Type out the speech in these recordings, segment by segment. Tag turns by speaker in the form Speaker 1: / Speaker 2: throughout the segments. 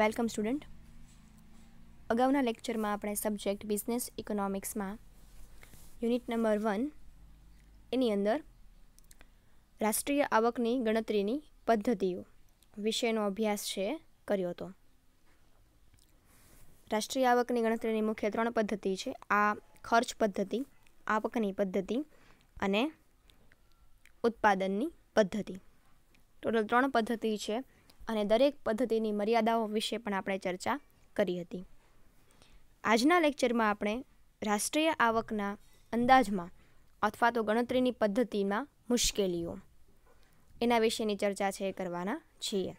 Speaker 1: welcome student અગાઉના લેક્ચરમાં આપણે સબ્જેક્ટ બિઝનેસ ઇકોનોમિક્સમાં યુનિટ નંબર વન એની અંદર રાષ્ટ્રીય આવકની ગણતરીની પદ્ધતિઓ વિષયનો અભ્યાસ છે કર્યો હતો રાષ્ટ્રીય આવકની ગણતરીની મુખ્ય ત્રણ પદ્ધતિ છે આ ખર્ચ પદ્ધતિ આવકની પદ્ધતિ અને ઉત્પાદનની પદ્ધતિ ટોટલ ત્રણ પદ્ધતિ છે અને દરેક પદ્ધતિની મર્યાદાઓ વિશે પણ આપણે ચર્ચા કરી હતી આજના લેક્ચરમાં આપણે રાષ્ટ્રીય આવકના અંદાજમાં અથવા તો ગણતરીની પદ્ધતિમાં મુશ્કેલીઓ એના વિશેની ચર્ચા છે એ કરવાના છીએ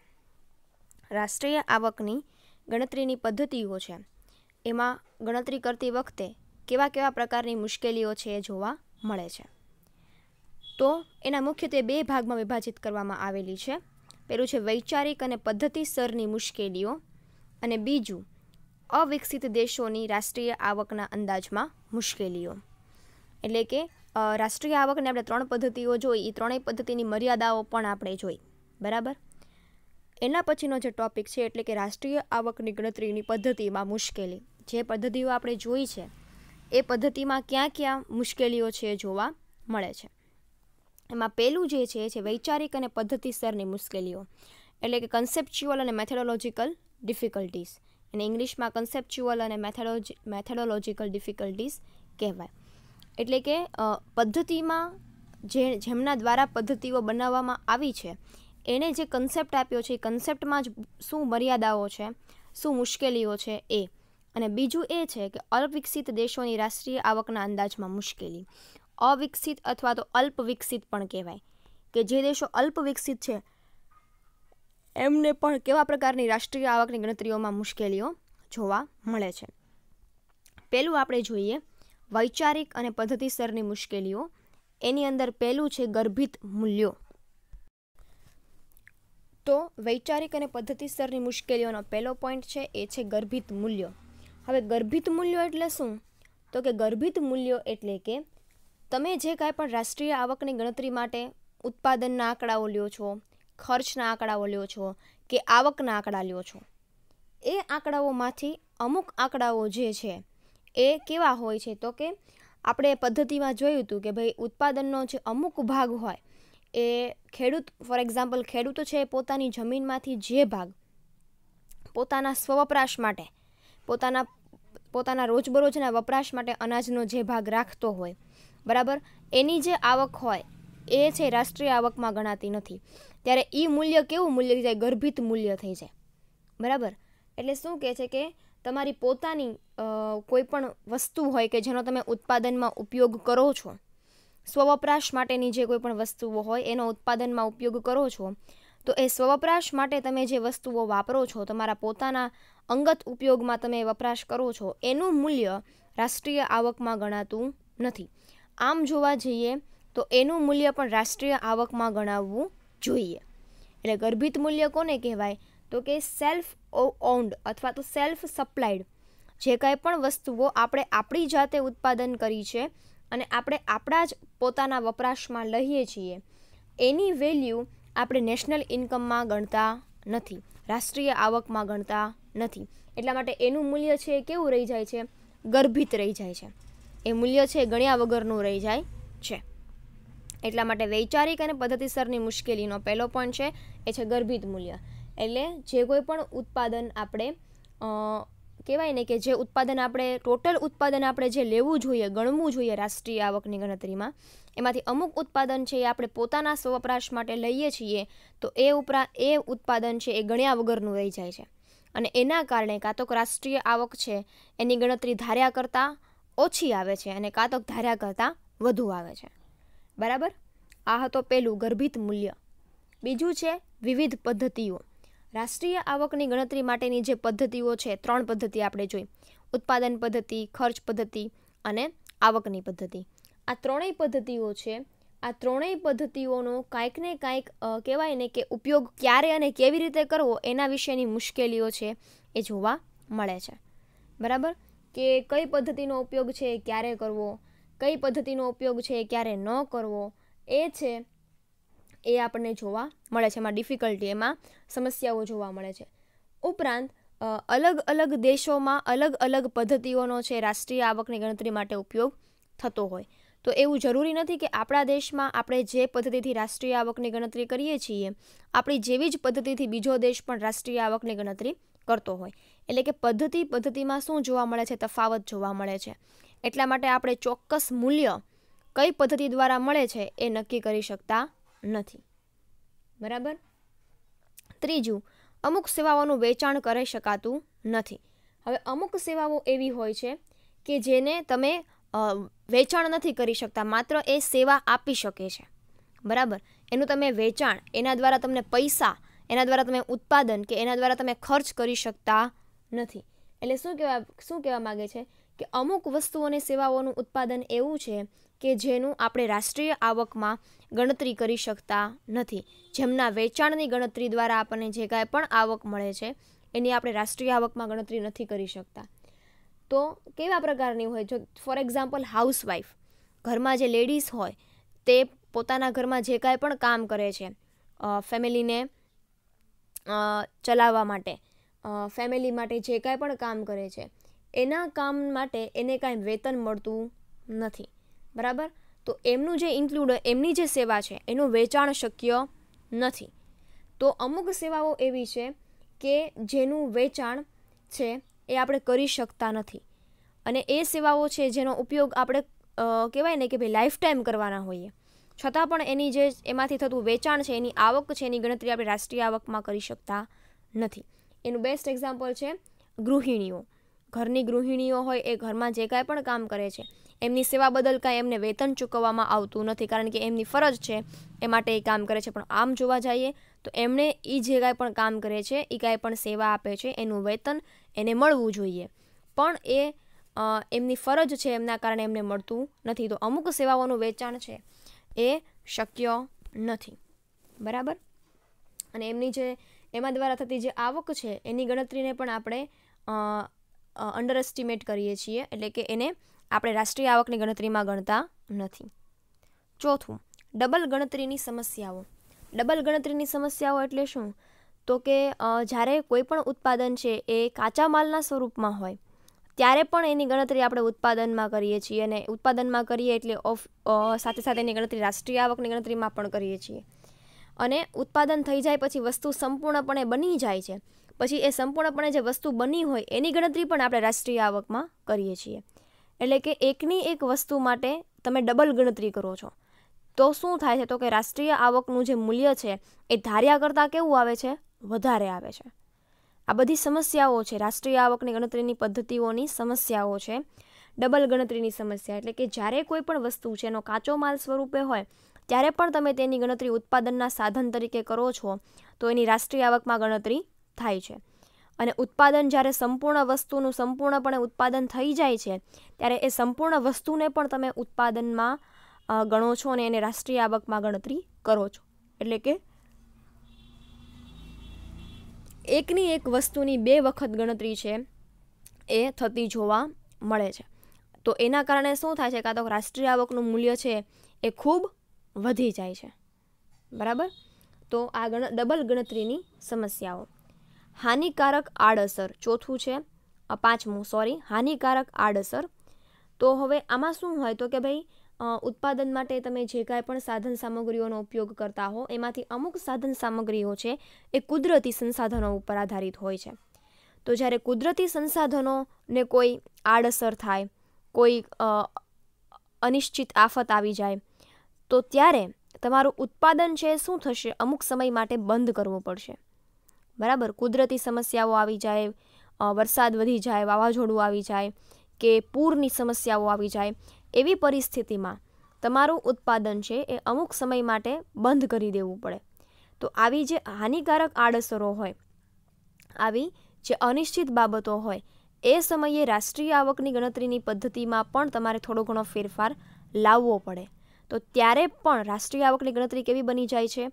Speaker 1: રાષ્ટ્રીય આવકની ગણતરીની પદ્ધતિઓ છે એમાં ગણતરી કરતી વખતે કેવા કેવા પ્રકારની મુશ્કેલીઓ છે એ જોવા મળે છે તો એના મુખ્યત્વે બે ભાગમાં વિભાજિત કરવામાં આવેલી છે પેલું છે વૈચારિક અને પદ્ધતિસરની મુશ્કેલીઓ અને બીજું અવિકસિત દેશોની રાષ્ટ્રીય આવકના અંદાજમાં મુશ્કેલીઓ એટલે કે રાષ્ટ્રીય આવકને આપણે ત્રણ પદ્ધતિઓ જોઈ એ ત્રણેય પદ્ધતિની મર્યાદાઓ પણ આપણે જોઈ બરાબર એના પછીનો જે ટોપિક છે એટલે કે રાષ્ટ્રીય આવકની ગણતરીની પદ્ધતિમાં મુશ્કેલી જે પદ્ધતિઓ આપણે જોઈ છે એ પદ્ધતિમાં ક્યાં ક્યાં મુશ્કેલીઓ છે જોવા મળે છે એમાં પહેલું જે છે છે વૈચારિક અને પદ્ધતિસરની મુશ્કેલીઓ એટલે કે કન્સેપ્ચ્યુઅલ અને મેથેડોલોજિકલ ડિફિકલ્ટીઝ એને ઇંગ્લિશમાં કન્સેપ્ચ્યુઅલ અને મેથેડોજ મેથેડોલોજિકલ ડિફિકલ્ટીઝ કહેવાય એટલે કે પદ્ધતિમાં જે જેમના દ્વારા પદ્ધતિઓ બનાવવામાં આવી છે એણે જે કન્સેપ્ટ આપ્યો છે એ કન્સેપ્ટમાં જ શું મર્યાદાઓ છે શું મુશ્કેલીઓ છે એ અને બીજું એ છે કે અલ્પવિકસિત દેશોની રાષ્ટ્રીય આવકના અંદાજમાં મુશ્કેલી અવિકસિત અથવા તો અલ્પ વિકસિત પણ કહેવાય કે જે દેશો અલ્પ વિકસિત છે એમને પણ કેવા પ્રકારની રાષ્ટ્રીય આવકની ગણતરીઓમાં મુશ્કેલીઓ જોવા મળે છે પહેલું આપણે જોઈએ વૈચારિક અને પદ્ધતિસરની મુશ્કેલીઓ એની અંદર પહેલું છે ગર્ભિત મૂલ્યો તો વૈચારિક અને પદ્ધતિસરની મુશ્કેલીઓનો પહેલો પોઈન્ટ છે એ છે ગર્ભિત મૂલ્યો હવે ગર્ભિત મૂલ્યો એટલે શું તો કે ગર્ભિત મૂલ્યો એટલે કે તમે જે કાંઈ પણ રાષ્ટ્રીય આવકની ગણતરી માટે ઉત્પાદનના આંકડાઓ લ્યો છો ખર્ચના આંકડાઓ લ્યો છો કે આવકના આંકડા લ્યો છો એ આંકડાઓમાંથી અમુક આંકડાઓ જે છે એ કેવા હોય છે તો કે આપણે પદ્ધતિમાં જોયું હતું કે ભાઈ ઉત્પાદનનો જે અમુક ભાગ હોય એ ખેડૂત ફોર એક્ઝામ્પલ ખેડૂતો છે એ પોતાની જમીનમાંથી જે ભાગ પોતાના સ્વવપરાશ માટે પોતાના પોતાના રોજબરોજના વપરાશ માટે અનાજનો જે ભાગ રાખતો હોય બરાબર એની જે આવક હોય એ છે રાષ્ટ્રીય આવકમાં ગણાતી નથી ત્યારે એ મૂલ્ય કેવું મૂલ્ય જાય ગર્ભિત મૂલ્ય થઈ જાય બરાબર એટલે શું કહે છે કે તમારી પોતાની કોઈ પણ વસ્તુ હોય કે જેનો તમે ઉત્પાદનમાં ઉપયોગ કરો છો સ્વવપરાશ માટેની જે કોઈ પણ વસ્તુઓ હોય એનો ઉત્પાદનમાં ઉપયોગ કરો છો તો એ સ્વવપરાશ માટે તમે જે વસ્તુઓ વાપરો છો તમારા પોતાના અંગત ઉપયોગમાં તમે વપરાશ કરો છો એનું મૂલ્ય રાષ્ટ્રીય આવકમાં ગણાતું નથી આમ જોવા જઈએ તો એનું મૂલ્ય પણ રાષ્ટ્રીય આવકમાં ગણાવવું જોઈએ એટલે ગર્ભિત મૂલ્ય કોને કહેવાય તો કે સેલ્ફ ઓન્ડ અથવા તો સેલ્ફ સપ્લાઇડ જે કાંઈ પણ વસ્તુઓ આપણે આપણી જાતે ઉત્પાદન કરી છે અને આપણે આપણા જ પોતાના વપરાશમાં લઈએ છીએ એની વેલ્યુ આપણે નેશનલ ઇન્કમમાં ગણતા નથી રાષ્ટ્રીય આવકમાં ગણતા નથી એટલા માટે એનું મૂલ્ય છે એ કેવું રહી જાય છે ગર્ભિત રહી જાય છે એ મૂલ્ય છે ગણ્યા વગરનું રહી જાય છે એટલા માટે વૈચારિક અને પદ્ધતિસરની મુશ્કેલીનો પહેલો પોઈન્ટ છે એ છે ગર્ભિત મૂલ્ય એટલે જે કોઈ પણ ઉત્પાદન આપણે કહેવાય ને કે જે ઉત્પાદન આપણે ટોટલ ઉત્પાદન આપણે જે લેવું જોઈએ ગણવું જોઈએ રાષ્ટ્રીય આવકની ગણતરીમાં એમાંથી અમુક ઉત્પાદન છે એ આપણે પોતાના સ્વપરાશ માટે લઈએ છીએ તો એ ઉપરા એ ઉત્પાદન છે એ ગણ્યા વગરનું રહી જાય છે અને એના કારણે કાં તો રાષ્ટ્રીય આવક છે એની ગણતરી ધાર્યા કરતાં ઓછી આવે છે અને કાં ધાર્યા કરતાં વધુ આવે છે બરાબર આ હતો પહેલું ગર્ભિત મૂલ્ય બીજું છે વિવિધ પદ્ધતિઓ રાષ્ટ્રીય આવકની ગણતરી માટેની જે પદ્ધતિઓ છે ત્રણ પદ્ધતિ આપણે જોઈ ઉત્પાદન પદ્ધતિ ખર્ચ પદ્ધતિ અને આવકની પદ્ધતિ આ ત્રણેય પદ્ધતિઓ છે આ ત્રણેય પદ્ધતિઓનો કાંઈક ને કાંઈક કહેવાય ને કે ઉપયોગ ક્યારે અને કેવી રીતે કરવો એના વિશેની મુશ્કેલીઓ છે એ જોવા મળે છે બરાબર કે કઈ પદ્ધતિનો ઉપયોગ છે ક્યારે કરવો કઈ પદ્ધતિનો ઉપયોગ છે ક્યારે ન કરવો એ છે એ આપણને જોવા મળે છે એમાં ડિફિકલ્ટી એમાં સમસ્યાઓ જોવા મળે છે ઉપરાંત અલગ અલગ દેશોમાં અલગ અલગ પદ્ધતિઓનો છે રાષ્ટ્રીય આવકની ગણતરી માટે ઉપયોગ થતો હોય તો એવું જરૂરી નથી કે આપણા દેશમાં આપણે જે પદ્ધતિથી રાષ્ટ્રીય આવકની ગણતરી કરીએ છીએ આપણી જેવી જ પદ્ધતિથી બીજો દેશ પણ રાષ્ટ્રીય આવકની ગણતરી કરતો હોય એટલે કે પદ્ધતિ પદ્ધતિમાં શું જોવા મળે છે તફાવત જોવા મળે છે એટલા માટે આપણે ચોક્કસ મૂલ્ય કઈ પદ્ધતિ દ્વારા મળે છે એ નક્કી કરી શકતા નથી બરાબર ત્રીજું અમુક સેવાઓનું વેચાણ કરી શકાતું નથી હવે અમુક સેવાઓ એવી હોય છે કે જેને તમે વેચાણ નથી કરી શકતા માત્ર એ સેવા આપી શકે છે બરાબર એનું તમે વેચાણ એના દ્વારા તમને પૈસા એના દ્વારા તમે ઉત્પાદન કે એના દ્વારા તમે ખર્ચ કરી શકતા નથી એટલે શું કહેવા શું કહેવા માગે છે કે અમુક વસ્તુઓ અને સેવાઓનું ઉત્પાદન એવું છે કે જેનું આપણે રાષ્ટ્રીય આવકમાં ગણતરી કરી શકતા નથી જેમના વેચાણની ગણતરી દ્વારા આપણને જે કાંઈ પણ આવક મળે છે એની આપણે રાષ્ટ્રીય આવકમાં ગણતરી નથી કરી શકતા તો કેવા પ્રકારની હોય જો ફોર એક્ઝામ્પલ હાઉસવાઈફ ઘરમાં જે લેડીઝ હોય તે પોતાના ઘરમાં જે કાંઈ પણ કામ કરે છે ફેમિલીને ચલાવવા માટે ફેમિલી માટે જે કાંઈ પણ કામ કરે છે એના કામ માટે એને કાંઈ વેતન મળતું નથી બરાબર તો એમનું જે ઇન્ક્લુડ એમની જે સેવા છે એનું વેચાણ શક્ય નથી તો અમુક સેવાઓ એવી છે કે જેનું વેચાણ છે એ આપણે કરી શકતા નથી અને એ સેવાઓ છે જેનો ઉપયોગ આપણે કહેવાય ને કે ભાઈ લાઈફ ટાઈમ કરવાના હોઈએ છતાં પણ એની જે એમાંથી થતું વેચાણ છે એની આવક છે એની ગણતરી આપણે રાષ્ટ્રીય આવકમાં કરી શકતા નથી એનું બેસ્ટ એક્ઝામ્પલ છે ગૃહિણીઓ ઘરની ગૃહિણીઓ હોય એ ઘરમાં જે કાંઈ પણ કામ કરે છે એમની સેવા બદલ કાંઈ એમને વેતન ચૂકવવામાં આવતું નથી કારણ કે એમની ફરજ છે એ માટે એ કામ કરે છે પણ આમ જોવા જઈએ તો એમણે એ જે કાંઈ પણ કામ કરે છે એ કાંઈ પણ સેવા આપે છે એનું વેતન એને મળવું જોઈએ પણ એ એમની ફરજ છે એમના કારણે એમને મળતું નથી તો અમુક સેવાઓનું વેચાણ છે એ શક્ય નથી બરાબર અને એમની જે એમાં દ્વારા થતી જે આવક છે એની ગણતરીને પણ આપણે અંડર એસ્ટિમેટ કરીએ છીએ એટલે કે એને આપણે રાષ્ટ્રીય આવકની ગણતરીમાં ગણતા નથી ચોથું ડબલ ગણતરીની સમસ્યાઓ ડબલ ગણતરીની સમસ્યાઓ એટલે શું તો કે જ્યારે કોઈપણ ઉત્પાદન છે એ કાચા માલના સ્વરૂપમાં હોય ત્યારે પણ એની ગણતરી આપણે ઉત્પાદનમાં કરીએ છીએ અને ઉત્પાદનમાં કરીએ એટલે ઓફ સાથે સાથે એની ગણતરી રાષ્ટ્રીય આવકની ગણતરીમાં પણ કરીએ છીએ અને ઉત્પાદન થઈ જાય પછી વસ્તુ સંપૂર્ણપણે બની જાય છે પછી એ સંપૂર્ણપણે જે વસ્તુ બની હોય એની ગણતરી પણ આપણે રાષ્ટ્રીય આવકમાં કરીએ છીએ એટલે કે એકની એક વસ્તુ માટે તમે ડબલ ગણતરી કરો છો તો શું થાય છે તો કે રાષ્ટ્રીય આવકનું જે મૂલ્ય છે એ ધાર્યા કરતાં કેવું આવે છે વધારે આવે છે આ બધી સમસ્યાઓ છે રાષ્ટ્રીય આવકની ગણતરીની પદ્ધતિઓની સમસ્યાઓ છે ડબલ ગણતરીની સમસ્યા એટલે કે જ્યારે કોઈ પણ વસ્તુ છે એનો કાચો માલ સ્વરૂપે હોય ત્યારે પણ તમે તેની ગણતરી ઉત્પાદનના સાધન તરીકે કરો છો તો એની રાષ્ટ્રીય આવકમાં ગણતરી થાય છે અને ઉત્પાદન જ્યારે સંપૂર્ણ વસ્તુનું સંપૂર્ણપણે ઉત્પાદન થઈ જાય છે ત્યારે એ સંપૂર્ણ વસ્તુને પણ તમે ઉત્પાદનમાં ગણો છો અને એને રાષ્ટ્રીય આવકમાં ગણતરી કરો છો એટલે કે એકની એક વસ્તુની બે વખત ગણતરી છે એ થતી જોવા મળે છે તો એના કારણે શું થાય છે કાં તો રાષ્ટ્રીય આવકનું મૂલ્ય છે એ ખૂબ વધી જાય છે બરાબર તો આ ગણ ડબલ ગણતરીની સમસ્યાઓ હાનિકારક આડઅસર ચોથું છે પાંચમું સોરી હાનિકારક આડઅસર તો હવે આમાં શું હોય તો કે ભાઈ ઉત્પાદન માટે તમે જે કાંઈ પણ સાધન સામગ્રીઓનો ઉપયોગ કરતા હો એમાંથી અમુક સાધન સામગ્રીઓ છે એ કુદરતી સંસાધનો ઉપર આધારિત હોય છે તો જ્યારે કુદરતી સંસાધનોને કોઈ આડઅસર થાય કોઈ અનિશ્ચિત આફત આવી જાય તો ત્યારે તમારું ઉત્પાદન છે શું થશે અમુક સમય માટે બંધ કરવો પડશે બરાબર કુદરતી સમસ્યાઓ આવી જાય વરસાદ વધી જાય વાવાઝોડું આવી જાય કે પૂરની સમસ્યાઓ આવી જાય એવી પરિસ્થિતિમાં તમારું ઉત્પાદન છે એ અમુક સમય માટે બંધ કરી દેવું પડે તો આવી જે હાનિકારક આડઅસરો હોય આવી જે અનિશ્ચિત બાબતો હોય એ સમયે રાષ્ટ્રીય આવકની ગણતરીની પદ્ધતિમાં પણ તમારે થોડો ઘણો ફેરફાર લાવવો પડે તો ત્યારે પણ રાષ્ટ્રીય આવકની ગણતરી કેવી બની જાય છે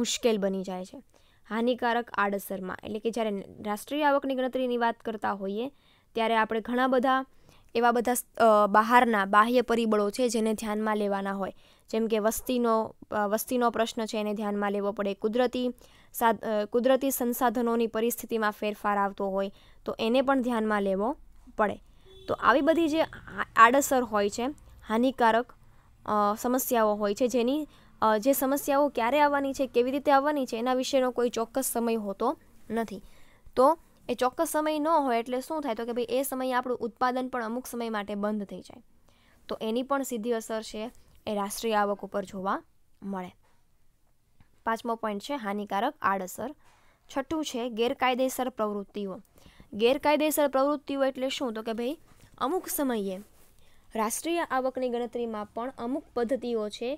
Speaker 1: મુશ્કેલ બની જાય છે હાનિકારક આડઅસરમાં એટલે કે જ્યારે રાષ્ટ્રીય આવકની ગણતરીની વાત કરતા હોઈએ ત્યારે આપણે ઘણા બધા એવા બધા બહારના બાહ્ય પરિબળો છે જેને ધ્યાનમાં લેવાના હોય જેમ કે વસ્તીનો વસ્તીનો પ્રશ્ન છે એને ધ્યાનમાં લેવો પડે કુદરતી કુદરતી સંસાધનોની પરિસ્થિતિમાં ફેરફાર આવતો હોય તો એને પણ ધ્યાનમાં લેવો પડે તો આવી બધી જે આડઅસર હોય છે હાનિકારક સમસ્યાઓ હોય છે જેની જે સમસ્યાઓ ક્યારે આવવાની છે કેવી રીતે આવવાની છે એના વિશેનો કોઈ ચોક્કસ સમય હોતો નથી તો એ ચોક્કસ સમય ન હોય એટલે શું થાય તો કે ભાઈ એ સમયે આપણું ઉત્પાદન પણ અમુક સમય માટે બંધ થઈ જાય તો એની પણ સીધી અસર છે એ રાષ્ટ્રીય આવક ઉપર જોવા મળે પાંચમો પોઈન્ટ છે હાનિકારક આડઅસર છઠ્ઠું છે ગેરકાયદેસર પ્રવૃત્તિઓ ગેરકાયદેસર પ્રવૃત્તિઓ એટલે શું તો કે ભાઈ અમુક સમયે રાષ્ટ્રીય આવકની ગણતરીમાં પણ અમુક પદ્ધતિઓ છે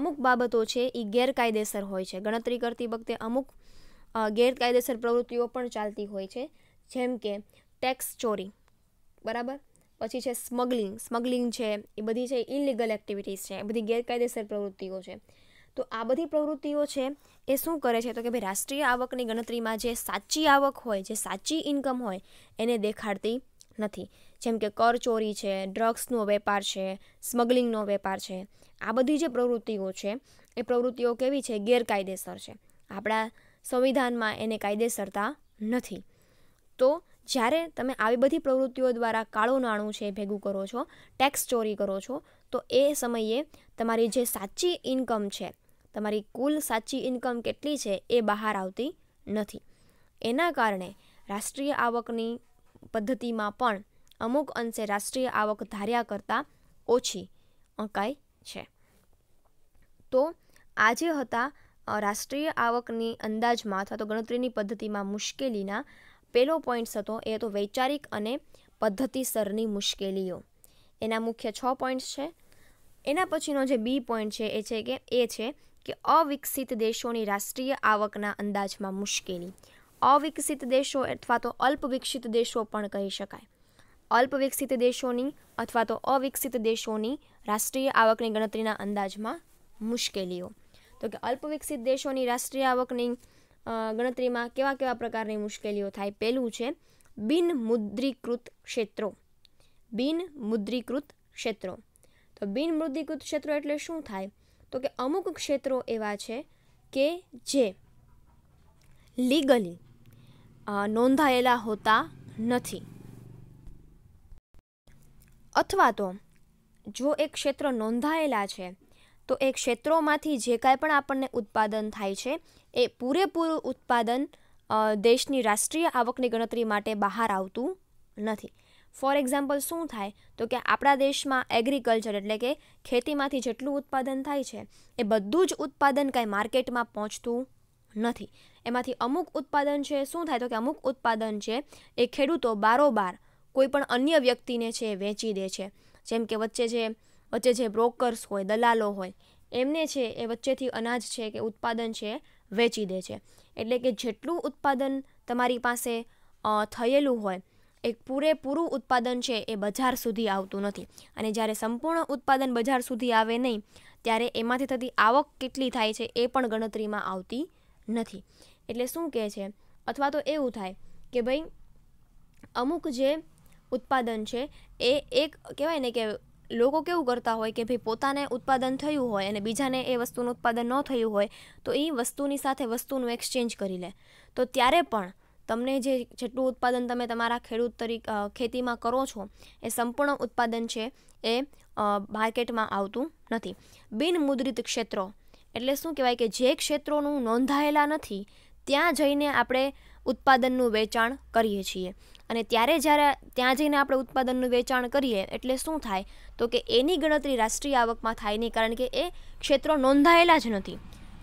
Speaker 1: અમુક બાબતો છે એ ગેરકાયદેસર હોય છે ગણતરી કરતી વખતે અમુક ગેરકાયદેસર પ્રવૃત્તિઓ પણ ચાલતી હોય છે જેમ કે ટેક્સ ચોરી બરાબર પછી છે સ્મગલિંગ સ્મગલિંગ છે એ બધી છે ઇલીગલ એક્ટિવિટીઝ છે એ બધી ગેરકાયદેસર પ્રવૃત્તિઓ છે તો આ બધી પ્રવૃત્તિઓ છે એ શું કરે છે તો કે ભાઈ રાષ્ટ્રીય આવકની ગણતરીમાં જે સાચી આવક હોય જે સાચી ઇન્કમ હોય એને દેખાડતી નથી જેમ કે કર ચોરી છે ડ્રગ્સનો વેપાર છે સ્મગલિંગનો વેપાર છે આ બધી જે પ્રવૃત્તિઓ છે એ પ્રવૃત્તિઓ કેવી છે ગેરકાયદેસર છે આપણા સંવિધાનમાં એને કાયદેસરતા નથી તો જ્યારે તમે આવી બધી પ્રવૃત્તિઓ દ્વારા કાળો નાણું છે ભેગું કરો છો ટેક્સ ચોરી કરો છો તો એ સમયે તમારી જે સાચી ઇન્કમ છે તમારી કુલ સાચી ઇન્કમ કેટલી છે એ બહાર આવતી નથી એના કારણે રાષ્ટ્રીય આવકની પદ્ધતિમાં પણ અમુક અંશે રાષ્ટ્રીય આવક ધાર્યા કરતાં ઓછી અંકાઈ છે તો આજે હતા રાષ્ટ્રીય આવકની અંદાજમાં અથવા તો ગણતરીની પદ્ધતિમાં મુશ્કેલીના પહેલો પોઈન્ટ્સ હતો એ હતો વૈચારિક અને પદ્ધતિસરની મુશ્કેલીઓ એના મુખ્ય છ પોઈન્ટ્સ છે એના પછીનો જે બી પોઈન્ટ છે એ છે કે એ છે કે અવિકસિત દેશોની રાષ્ટ્રીય આવકના અંદાજમાં મુશ્કેલી અવિકસિત દેશો અથવા તો અલ્પ વિકસિત દેશો પણ કહી શકાય અલ્પવિકસિત દેશોની અથવા તો અવિકસિત દેશોની રાષ્ટ્રીય આવકની ગણતરીના અંદાજમાં મુશ્કેલીઓ તો કે અલ્પવિકસિત દેશોની રાષ્ટ્રીય આવકની ગણતરીમાં કેવા કેવા પ્રકારની મુશ્કેલીઓ થાય પહેલું છે બિન મુદ્રીકૃત ક્ષેત્રો બિન મુદ્રીકૃત ક્ષેત્રો તો બિન મુદ્રીકૃત ક્ષેત્રો એટલે શું થાય તો કે અમુક ક્ષેત્રો એવા છે કે જે લીગલી નોંધાયેલા હોતા નથી અથવા તો જો એ ક્ષેત્ર નોંધાયેલા છે તો એ ક્ષેત્રોમાંથી જે કાંઈ પણ આપણને ઉત્પાદન થાય છે એ પૂરેપૂરું ઉત્પાદન દેશની રાષ્ટ્રીય આવકની ગણતરી માટે બહાર આવતું નથી ફોર એક્ઝામ્પલ શું થાય તો કે આપણા દેશમાં એગ્રીકલ્ચર એટલે કે ખેતીમાંથી જેટલું ઉત્પાદન થાય છે એ બધું જ ઉત્પાદન કાંઈ માર્કેટમાં પહોંચતું નથી એમાંથી અમુક ઉત્પાદન છે શું થાય તો કે અમુક ઉત્પાદન છે એ ખેડૂતો બારોબાર કોઈપણ અન્ય વ્યક્તિને છે વેચી દે છે જેમ કે વચ્ચે જે વચ્ચે જે બ્રોકર્સ હોય દલાલો હોય એમને છે એ વચ્ચેથી અનાજ છે કે ઉત્પાદન છે વેચી દે છે એટલે કે જેટલું ઉત્પાદન તમારી પાસે થયેલું હોય એક પૂરેપૂરું ઉત્પાદન છે એ બજાર સુધી આવતું નથી અને જ્યારે સંપૂર્ણ ઉત્પાદન બજાર સુધી આવે નહીં ત્યારે એમાંથી થતી આવક કેટલી થાય છે એ પણ ગણતરીમાં આવતી નથી એટલે શું કહે છે અથવા તો એવું થાય કે ભાઈ અમુક જે ઉત્પાદન છે એ એક કહેવાય ને કે લોકો કેવું કરતા હોય કે ભાઈ પોતાને ઉત્પાદન થયું હોય અને બીજાને એ વસ્તુનું ઉત્પાદન ન થયું હોય તો એ વસ્તુની સાથે વસ્તુનું એક્સચેન્જ કરી લે તો ત્યારે પણ તમને જે જેટલું ઉત્પાદન તમે તમારા ખેડૂત તરીકે ખેતીમાં કરો છો એ સંપૂર્ણ ઉત્પાદન છે એ માર્કેટમાં આવતું નથી બિનમુદ્રિત ક્ષેત્રો એટલે શું કહેવાય કે જે ક્ષેત્રોનું નોંધાયેલા નથી ત્યાં જઈને આપણે ઉત્પાદનનું વેચાણ કરીએ છીએ અને ત્યારે જ્યારે ત્યાં જઈને આપણે ઉત્પાદનનું વેચાણ કરીએ એટલે શું થાય તો કે એની ગણતરી રાષ્ટ્રીય આવકમાં થાય નહીં કારણ કે એ ક્ષેત્રો નોંધાયેલા જ નથી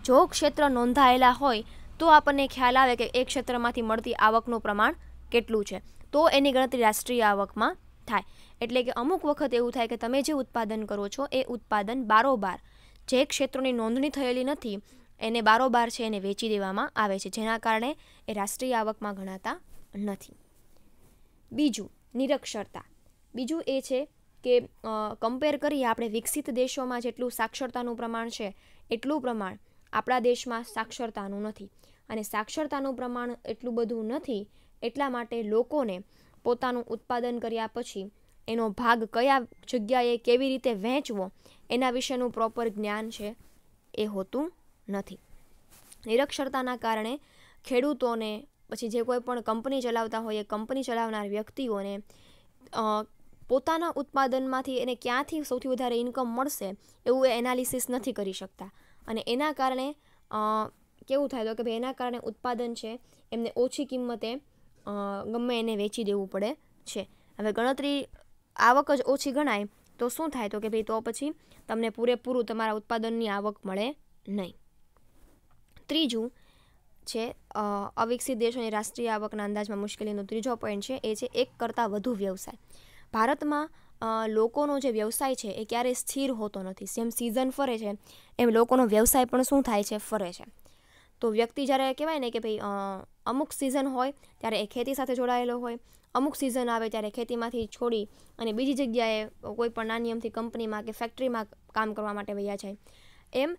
Speaker 1: જો ક્ષેત્ર નોંધાયેલા હોય તો આપણને ખ્યાલ આવે કે એ ક્ષેત્રમાંથી મળતી આવકનું પ્રમાણ કેટલું છે તો એની ગણતરી રાષ્ટ્રીય આવકમાં થાય એટલે કે અમુક વખત એવું થાય કે તમે જે ઉત્પાદન કરો છો એ ઉત્પાદન બારોબાર જે ક્ષેત્રોની નોંધણી થયેલી નથી એને બારોબાર છે એને વેચી દેવામાં આવે છે જેના કારણે એ રાષ્ટ્રીય આવકમાં ગણાતા નથી બીજું નિરક્ષરતા બીજું એ છે કે કમ્પેર કરીએ આપણે વિકસિત દેશોમાં જેટલું સાક્ષરતાનું પ્રમાણ છે એટલું પ્રમાણ આપણા દેશમાં સાક્ષરતાનું નથી અને સાક્ષરતાનું પ્રમાણ એટલું બધું નથી એટલા માટે લોકોને પોતાનું ઉત્પાદન કર્યા પછી એનો ભાગ કયા જગ્યાએ કેવી રીતે વહેંચવો એના વિશેનું પ્રોપર જ્ઞાન છે એ હોતું નથી નિરક્ષરતાના કારણે ખેડૂતોને પછી જે કોઈ પણ કંપની ચલાવતા હોય એ કંપની ચલાવનાર વ્યક્તિઓને પોતાના ઉત્પાદનમાંથી એને ક્યાંથી સૌથી વધારે ઇન્કમ મળશે એવું એ એનાલિસિસ નથી કરી શકતા અને એના કારણે કેવું થાય તો કે ભાઈ એના કારણે ઉત્પાદન છે એમને ઓછી કિંમતે ગમે એને વેચી દેવું પડે છે હવે ગણતરી આવક જ ઓછી ગણાય તો શું થાય તો કે ભાઈ તો પછી તમને પૂરેપૂરું તમારા ઉત્પાદનની આવક મળે નહીં ત્રીજું છે અવિકસિત દેશોની રાષ્ટ્રીય આવકના અંદાજમાં મુશ્કેલીનો ત્રીજો પોઈન્ટ છે એ છે એક કરતાં વધુ વ્યવસાય ભારતમાં લોકોનો જે વ્યવસાય છે એ ક્યારેય સ્થિર હોતો નથી જેમ સિઝન ફરે છે એમ લોકોનો વ્યવસાય પણ શું થાય છે ફરે છે તો વ્યક્તિ જ્યારે કહેવાય ને કે ભાઈ અમુક સિઝન હોય ત્યારે એ ખેતી સાથે જોડાયેલો હોય અમુક સિઝન આવે ત્યારે ખેતીમાંથી છોડી અને બીજી જગ્યાએ કોઈ પણ નાની અમથી કંપનીમાં કે ફેક્ટરીમાં કામ કરવા માટે વૈયા જાય એમ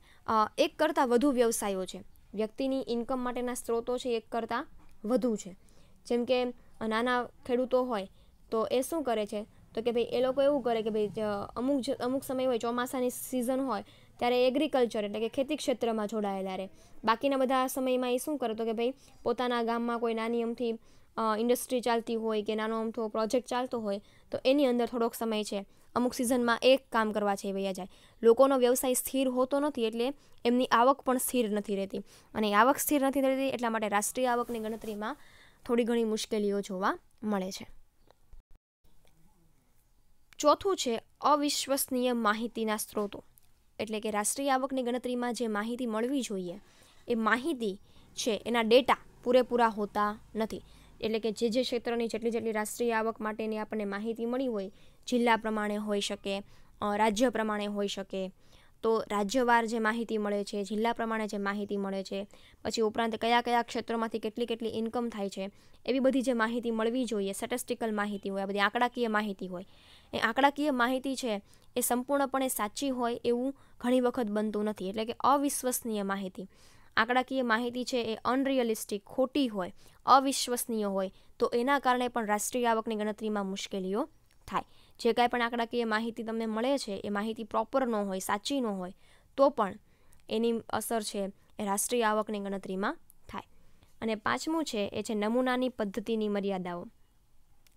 Speaker 1: એક કરતાં વધુ વ્યવસાયો છે વ્યક્તિની ઇન્કમ માટેના સ્ત્રોતો છે એક કરતાં વધુ છે જેમ કે નાના ખેડૂતો હોય તો એ શું કરે છે તો કે ભાઈ એ લોકો એવું કરે કે ભાઈ અમુક અમુક સમય હોય ચોમાસાની સિઝન હોય ત્યારે એગ્રીકલ્ચર એટલે કે ખેતી ક્ષેત્રમાં જોડાયેલા રહે બાકીના બધા સમયમાં એ શું કરે તો કે ભાઈ પોતાના ગામમાં કોઈ નાની અમથી ઇન્ડસ્ટ્રી ચાલતી હોય કે નાનો અમથો પ્રોજેક્ટ ચાલતો હોય તો એની અંદર થોડોક સમય છે અમુક સિઝનમાં એક કામ કરવા છે વૈયા જાય લોકોનો વ્યવસાય સ્થિર હોતો નથી એટલે એમની આવક પણ સ્થિર નથી રહેતી અને આવક સ્થિર નથી રહેતી એટલા માટે રાષ્ટ્રીય આવકની ગણતરીમાં થોડી ઘણી મુશ્કેલીઓ જોવા મળે છે ચોથું છે અવિશ્વસનીય માહિતીના સ્ત્રોતો એટલે કે રાષ્ટ્રીય આવકની ગણતરીમાં જે માહિતી મળવી જોઈએ એ માહિતી છે એના ડેટા પૂરેપૂરા હોતા નથી એટલે કે જે જે ક્ષેત્રની જેટલી જેટલી રાષ્ટ્રીય આવક માટેની આપણને માહિતી મળી હોય જિલ્લા પ્રમાણે હોઈ શકે રાજ્ય પ્રમાણે હોઈ શકે તો રાજ્યવાર જે માહિતી મળે છે જિલ્લા પ્રમાણે જે માહિતી મળે છે પછી ઉપરાંત કયા કયા ક્ષેત્રોમાંથી કેટલી કેટલી ઇન્કમ થાય છે એવી બધી જે માહિતી મળવી જોઈએ સ્ટેટિસ્ટિકલ માહિતી હોય બધી આંકડાકીય માહિતી હોય એ આંકડાકીય માહિતી છે એ સંપૂર્ણપણે સાચી હોય એવું ઘણી વખત બનતું નથી એટલે કે અવિશ્વસનીય માહિતી આંકડાકીય માહિતી છે એ અનરિયલિસ્ટિક ખોટી હોય અવિશ્વસનીય હોય તો એના કારણે પણ રાષ્ટ્રીય આવકની ગણતરીમાં મુશ્કેલીઓ થાય જે કાંઈ પણ આંકડાકીય માહિતી તમને મળે છે એ માહિતી પ્રોપર ન હોય સાચી ન હોય તો પણ એની અસર છે એ રાષ્ટ્રીય આવકની ગણતરીમાં થાય અને પાંચમું છે એ છે નમૂનાની પદ્ધતિની મર્યાદાઓ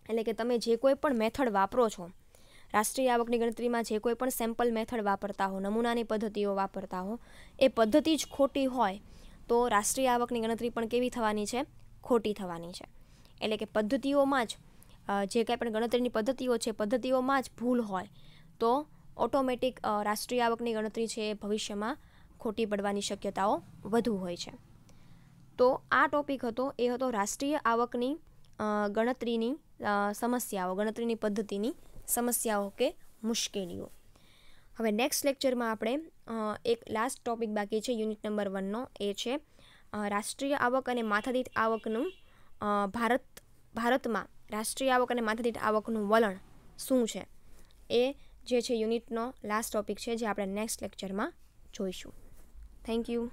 Speaker 1: એટલે કે તમે જે કોઈ પણ મેથડ વાપરો છો રાષ્ટ્રીય આવકની ગણતરીમાં જે કોઈ પણ સેમ્પલ મેથડ વાપરતા હો નમૂનાની પદ્ધતિઓ વાપરતા હો એ પદ્ધતિ જ ખોટી હોય તો રાષ્ટ્રીય આવકની ગણતરી પણ કેવી થવાની છે ખોટી થવાની છે એટલે કે પદ્ધતિઓમાં જ જે કાંઈ પણ ગણતરીની પદ્ધતિઓ છે પદ્ધતિઓમાં જ ભૂલ હોય તો ઓટોમેટિક રાષ્ટ્રીય આવકની ગણતરી છે એ ભવિષ્યમાં ખોટી પડવાની શક્યતાઓ વધુ હોય છે તો આ ટોપિક હતો એ હતો રાષ્ટ્રીય આવકની ગણતરીની સમસ્યાઓ ગણતરીની પદ્ધતિની સમસ્યાઓ કે મુશ્કેલીઓ હવે નેક્સ્ટ લેક્ચરમાં આપણે એક લાસ્ટ ટોપિક બાકી છે યુનિટ નંબર વનનો એ છે રાષ્ટ્રીય આવક અને માથાદીઠ આવકનું ભારત ભારતમાં રાષ્ટ્રીય આવક અને માથાદીઠ આવકનું વલણ શું છે એ જે છે યુનિટનો લાસ્ટ ટોપિક છે જે આપણે નેક્સ્ટ લેક્ચરમાં જોઈશું થેન્ક યુ